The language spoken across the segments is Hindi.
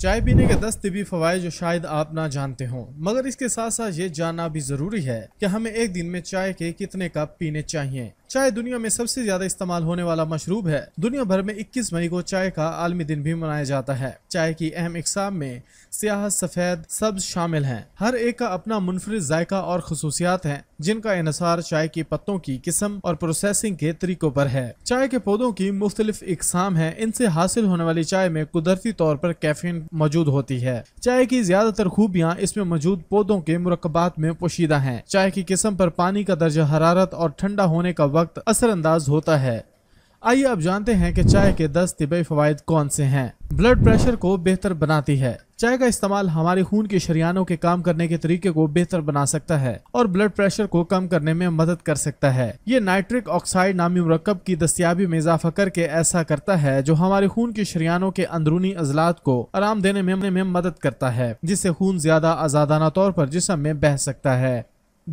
चाय पीने के दस तबी फवायद जो शायद आप ना जानते हों मगर इसके साथ साथ ये जानना भी ज़रूरी है कि हमें एक दिन में चाय के कितने कप पीने चाहिए चाय दुनिया में सबसे ज्यादा इस्तेमाल होने वाला मशरूब है दुनिया भर में 21 मई को चाय का आलमी दिन भी मनाया जाता है चाय की अहम इकसाम में स्याह सफेद सब्ज शामिल हैं। हर एक का अपना मुनफरद जायका और खसूसियात हैं जिनका इनसार चाय के पत्तों की किस्म और प्रोसेसिंग के तरीकों पर है चाय के पौधों की मुख्तलिफ इकसाम है इनसे हासिल होने वाली चाय में कुदरती तौर पर कैफिन मौजूद होती है चाय की ज्यादातर खूबियाँ इसमें मौजूद पौधों के मरकबात में पोशीदा है चाय की किस्म पर पानी का दर्जा हरारत और ठंडा होने का वक्त असरअंदाज होता है आइए अब जानते हैं कि चाय के 10 तिबी फवायद कौन से हैं ब्लड प्रेशर को बेहतर बनाती है चाय का इस्तेमाल हमारे खून के शरियानों के काम करने के तरीके को बेहतर बना सकता है और ब्लड प्रेशर को कम करने में मदद कर सकता है ये नाइट्रिक ऑक्साइड नामी मरकब की दस्तियाबी में इजाफा करके ऐसा करता है जो हमारे खून के शरियानों के अंदरूनी अजलात को आराम देने में, में मदद करता है जिससे खून ज्यादा आजादाना तौर पर जिसम में बह सकता है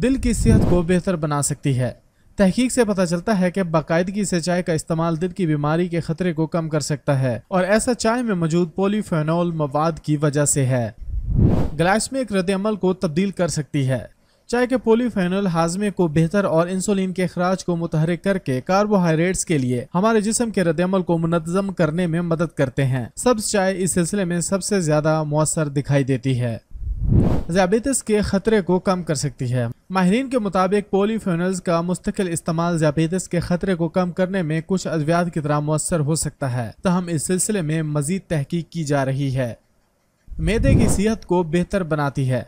दिल की सेहत को बेहतर बना सकती है तहकीक से पता चलता है कि बाकायदगी से चाय का इस्तेमाल दिल की बीमारी के खतरे को कम कर सकता है और ऐसा चाय में मौजूद पोलीफेनोल मवाद की वजह से है ग्लाइसमिक रद्द अमल को तब्दील कर सकती है चाय के पोलीफेनल हाजमे को बेहतर और इंसुलिन के अखराज को मुतहरक करके कार्बोहाइड्रेट्स के लिए हमारे जिसम के अमल को मुनजम करने में मदद करते हैं सब्ज चाय इस सिलसिले में सबसे ज्यादा मौसर दिखाई देती है जयाबीतस के ख़तरे को कम कर सकती है माहरीन के मुताबिक पोलीफेनल्स का मुस्तकिल इस्तेमाल जयाबीतस के ख़तरे को कम करने में कुछ अद्वियात की तरह मौसर हो सकता है तहम इस सिलसिले में मजीद तहकीक की जा रही है मैदे की सेहत को बेहतर बनाती है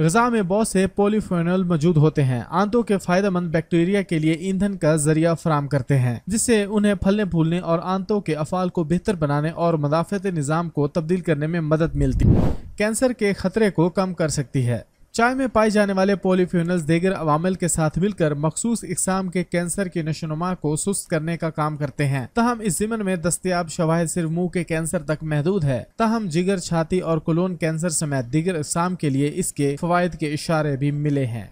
गजा में बहुत से पोलिफेनल मौजूद होते हैं आंतों के फायदेमंद बैक्टीरिया के लिए ईंधन का जरिया फराम करते हैं जिससे उन्हें फलने फूलने और आंतों के अफाल को बेहतर बनाने और मदाफत निज़ाम को तब्दील करने में मदद मिलती है कैंसर के खतरे को कम कर सकती है चाय में पाए जाने वाले पोलिफ्यूनल्स देगर अवामिल के साथ मिलकर मखसूस इकसाम के कैंसर की नशोनुमा को सुस्त करने का काम करते हैं तहम इस जिमन में दस्तियाब शवाहद सिर्फ मुंह के कैंसर तक महदूद है तहम जिगर छाती और कोलोन कैंसर समेत दीगर इकसाम के लिए इसके फवायद के इशारे भी मिले हैं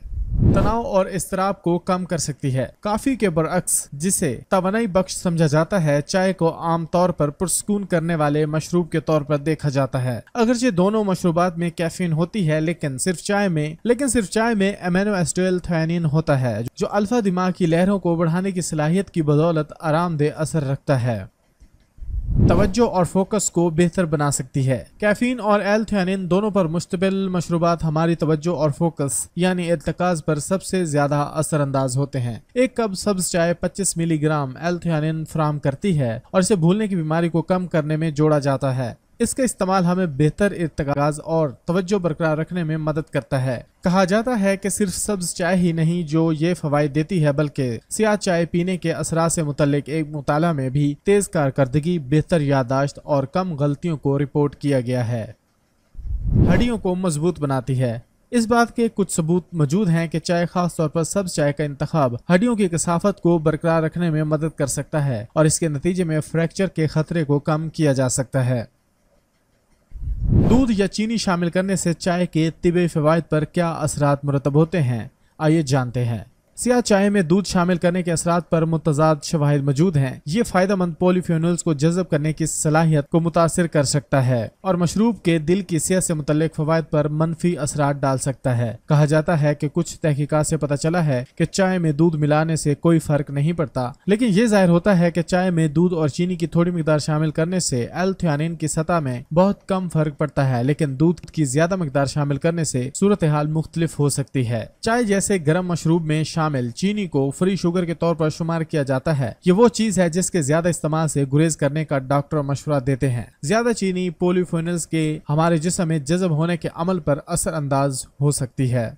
तनाव और इसराब को कम कर सकती है काफी के बरअक्स जिसे तवनाई बख्श समझा जाता है चाय को आमतौर पर पुरस्कून करने वाले मशरूब के तौर पर देखा जाता है अगरचे दोनों मशरूबात में कैफीन होती है लेकिन सिर्फ चाय में लेकिन सिर्फ चाय में एमेनो एस्टोल होता है जो अल्फा दिमाग की लहरों को बढ़ाने की सलाहियत की बदौलत आरामदेह असर रखता है तवज्जो और फोकस को बेहतर बना सकती है कैफीन और एल्थनिन दोनों पर मुश्तबिल मशरूबात हमारी तवज्जो और फोकस यानी इतकाज पर सबसे ज्यादा असरअंदाज होते हैं एक कप सब्ज चाय 25 मिलीग्राम एल्थनिन फ्राहम करती है और इसे भूलने की बीमारी को कम करने में जोड़ा जाता है इसका इस्तेमाल हमें बेहतर इरतगाज और तवज्जो बरकरार रखने में मदद करता है कहा जाता है कि सिर्फ सब्ज चाय ही नहीं जो ये फवायद देती है बल्कि सियाह चाय पीने के असरा से मुतल एक मुताला में भी तेज कारकर्दगी बेहतर यादाश्त और कम गलतियों को रिपोर्ट किया गया है हड्डियों को मजबूत बनाती है इस बात के कुछ सबूत मौजूद हैं कि चाय खास तौर पर सब्ज चाय का इंतखब हड्डियों की कसाफत को बरकरार रखने में मदद कर सकता है और इसके नतीजे में फ्रैक्चर के खतरे को कम किया जा सकता है दूध या चीनी शामिल करने से चाय के तिबे फवायद पर क्या असरात मुरतब होते हैं आइए जानते हैं सियाह चाय में दूध शामिल करने के असरा पर मुतजाद शवाहद मौजूद हैं ये फायदा मंद पोलिफिनल्स को जजब करने की सलाहियत को मुतासर कर सकता है और मशरूब के दिल की सेहत से मुतल फवायद पर मनफी असरा डाल सकता है कहा जाता है की कुछ तहकीकत से पता चला है की चाय में दूध मिलाने से कोई फर्क नहीं पड़ता लेकिन ये जाहिर होता है की चाय में दूध और चीनी की थोड़ी मकदार शामिल करने से एल्थियानिन की सतह में बहुत कम फर्क पड़ता है लेकिन दूध की ज्यादा मकदार शामिल करने से सूरत हाल मुख्तलिफ हो सकती है चाय जैसे गर्म मशरूब में शामिल शामिल चीनी को फ्री शुगर के तौर पर शुमार किया जाता है ये वो चीज है जिसके ज्यादा इस्तेमाल से गुरेज करने का डॉक्टर मशवरा देते हैं ज्यादा चीनी पोलिफोनल्स के हमारे जिसम में जज्ब होने के अमल पर असर अंदाज हो सकती है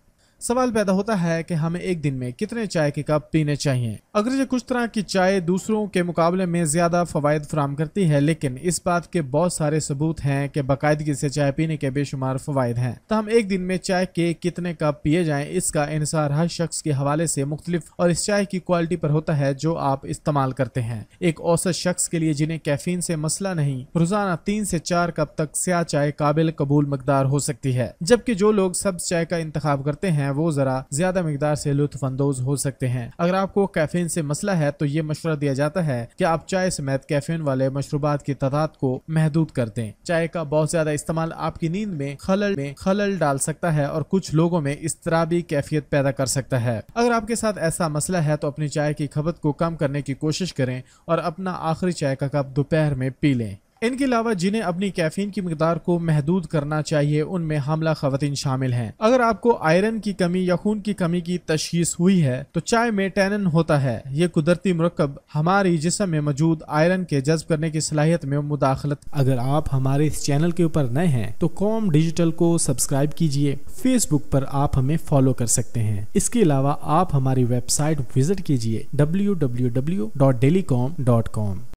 सवाल पैदा होता है कि हमें एक दिन में कितने चाय के कप पीने चाहिए ये कुछ तरह की चाय दूसरों के मुकाबले में ज्यादा फवायद फ्राहम करती है लेकिन इस बात के बहुत सारे सबूत हैं कि बाकायदगी से चाय पीने के बेशुमार फवायद हैं तो हम एक दिन में चाय के कितने कप पिए जाएं इसका इंसार हर शख्स के हवाले से मुख्तलिफ और इस चाय की क्वालिटी पर होता है जो आप इस्तेमाल करते हैं एक औसत शख्स के लिए जिन्हें कैफीन से मसला नहीं रोजाना तीन से चार कप तक स्या चाय काबिल कबूल मकदार हो सकती है जबकि जो लोग सब्ज चाय का इंतखब करते हैं वो जरा ज्यादा मकदार से लुफानंदोज हो सकते हैं अगर आपको कैफिन से मसला है तो ये मशुरा दिया जाता है कि आप चाय समेत कैफिन वाले मशरूबात की तादाद को महदूद कर दें चाय का बहुत ज्यादा इस्तेमाल आपकी नींद में खलल में खलल डाल सकता है और कुछ लोगों में इस भी कैफियत पैदा कर सकता है अगर आपके साथ ऐसा मसला है तो अपनी चाय की खपत को कम करने की कोशिश करें और अपना आखिरी चाय का कप दोपहर में पी लें इनके अलावा जिन्हें अपनी कैफीन की मकदार को महदूद करना चाहिए उनमें हमला खातन शामिल हैं अगर आपको आयरन की कमी या खून की कमी की तशीस हुई है तो चाय में टैनन होता है ये कुदरती मरकब हमारी जिसम में मौजूद आयरन के जज्ब करने की सलाहियत में मुदाखलत अगर आप हमारे इस चैनल के ऊपर नए हैं तो कॉम डिजिटल को सब्सक्राइब कीजिए फेसबुक पर आप हमें फॉलो कर सकते हैं इसके अलावा आप हमारी वेबसाइट विजिट कीजिए W W W dot daily com dot com